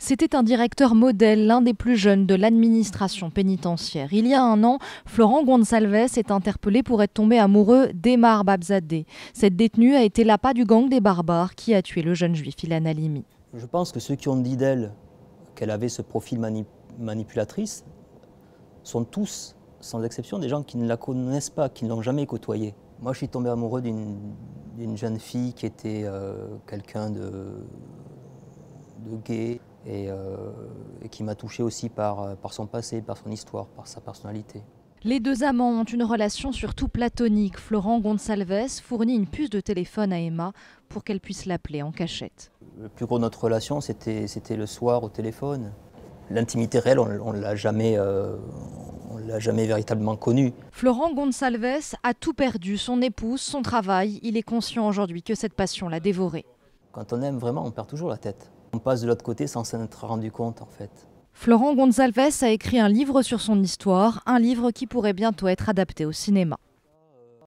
C'était un directeur modèle, l'un des plus jeunes de l'administration pénitentiaire. Il y a un an, Florent Gonsalves est interpellé pour être tombé amoureux d'Emar Babzadeh. Cette détenue a été l'appât du gang des barbares qui a tué le jeune juif Ilan Halimi. Je pense que ceux qui ont dit d'elle qu'elle avait ce profil manipulatrice sont tous, sans exception, des gens qui ne la connaissent pas, qui ne l'ont jamais côtoyée. Moi, je suis tombé amoureux d'une jeune fille qui était euh, quelqu'un de gay. Euh, et, qui m'a touché aussi euh, par, son passé, par son histoire, par sa personnalité. Les deux amants ont une relation surtout platonique. Florent Gonsalves fournit une puce de téléphone à Emma pour qu'elle puisse l'appeler en cachette. Le plus gros de notre relation, c'était le soir au téléphone. L'intimité réelle, on ne l'a jamais, euh, l'a jamais véritablement connue. Florent Gonsalves a tout perdu, son épouse, son travail. Il est conscient aujourd'hui que cette passion l'a dévoré. Quand on aime vraiment, on perd toujours la tête. On passe de l'autre côté sans s'en être rendu compte en fait. Florent Gonzalves a écrit un livre sur son histoire, un livre qui pourrait bientôt être adapté au cinéma.